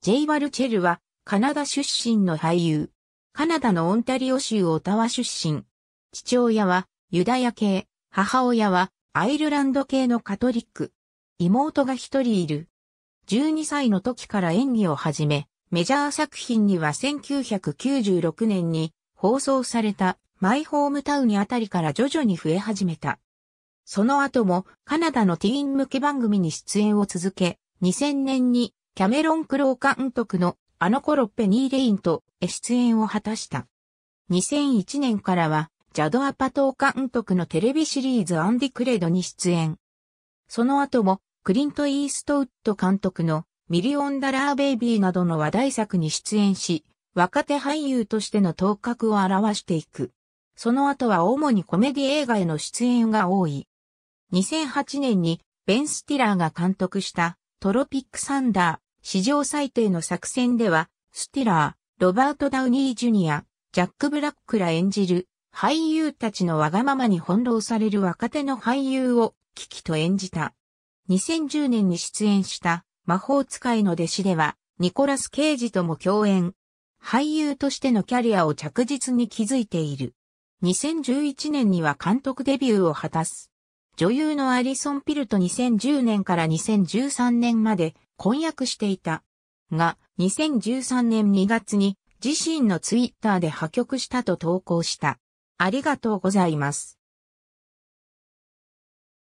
ジェイ・バルチェルは、カナダ出身の俳優。カナダのオンタリオ州オタワ出身。父親は、ユダヤ系、母親は、アイルランド系のカトリック。妹が一人いる。12歳の時から演技を始め、メジャー作品には1996年に放送されたマイホームタウンあたりから徐々に増え始めた。その後もカナダのティーン向け番組に出演を続け、2000年にキャメロン・クロー監督のあの頃ペニー・レインと出演を果たした。2001年からはジャド・アパトー監督のテレビシリーズアンディ・クレドに出演。その後もクリント・イーストウッド監督のミリオン・ダラー・ベイビーなどの話題作に出演し、若手俳優としての頭角を表していく。その後は主にコメディ映画への出演が多い。2008年にベン・スティラーが監督したトロピック・サンダー。史上最低の作戦では、スティラー、ロバート・ダウニー・ジュニア、ジャック・ブラックら演じる俳優たちのわがままに翻弄される若手の俳優をキキと演じた。2010年に出演した魔法使いの弟子ではニコラス・ケイジとも共演。俳優としてのキャリアを着実に築いている。2011年には監督デビューを果たす。女優のアリソン・ピルと2010年から2013年まで婚約していた。が、2013年2月に自身のツイッターで破局したと投稿した。ありがとうございます。